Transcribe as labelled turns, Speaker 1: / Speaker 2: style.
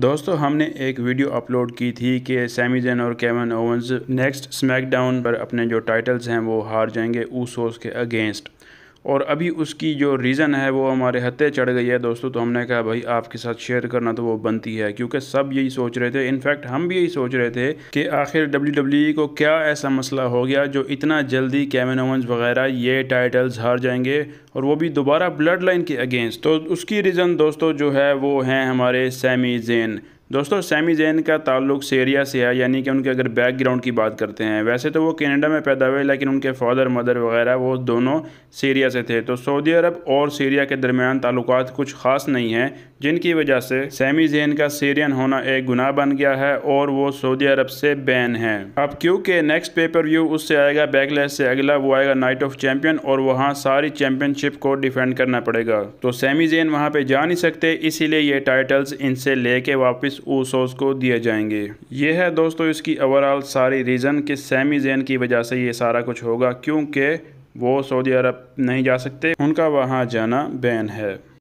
Speaker 1: दोस्तों हमने एक वीडियो अपलोड की थी कि सैमीजन और केवन ओवंस नेक्स्ट स्मैकडाउन पर अपने जो टाइटल्स हैं वो हार जाएंगे ऊसोस के अगेंस्ट और अभी उसकी जो रीज़न है वो हमारे हत्या चढ़ गई है दोस्तों तो हमने कहा भाई आपके साथ शेयर करना तो वो बनती है क्योंकि सब यही सोच रहे थे इनफैक्ट हम भी यही सोच रहे थे कि आखिर डब्ल्यू e को क्या ऐसा मसला हो गया जो इतना जल्दी कैमन ओवंस वगैरह ये टाइटल्स हार जाएंगे और वो भी दोबारा ब्लड लाइन के अगेंस्ट तो उसकी रीज़न दोस्तों जो है वो हैं हमारे सैमी जेन दोस्तों सैमी जैन का ताल्लुक सीरिया से है यानी कि उनके अगर बैकग्राउंड की बात करते हैं वैसे तो वो कनाडा में पैदा हुए लेकिन उनके फादर मदर वगैरह वो दोनों सीरिया से थे तो सऊदी अरब और सीरिया के दरमियान ताल्लुक कुछ ख़ास नहीं हैं जिनकी वजह से सैमी जेन का सीरियन होना एक गुनाह बन गया है और वो सऊदी अरब से बैन है अब क्योंकि नेक्स्ट पेपर व्यू उससे आएगा बैकलेस से अगला वो आएगा नाइट ऑफ चैंपियन और वहाँ सारी चैंपियनशिप को डिफेंड करना पड़ेगा तो सैमी जेन वहाँ पे जा नहीं सकते इसीलिए ये टाइटल्स इनसे लेके वापस ऊसोस को दिए जाएंगे ये है दोस्तों इसकी ओवरऑल सारी रीज़न कि सैमी जेन की वजह से ये सारा कुछ होगा क्योंकि वो सऊदी अरब नहीं जा सकते उनका वहाँ जाना बैन है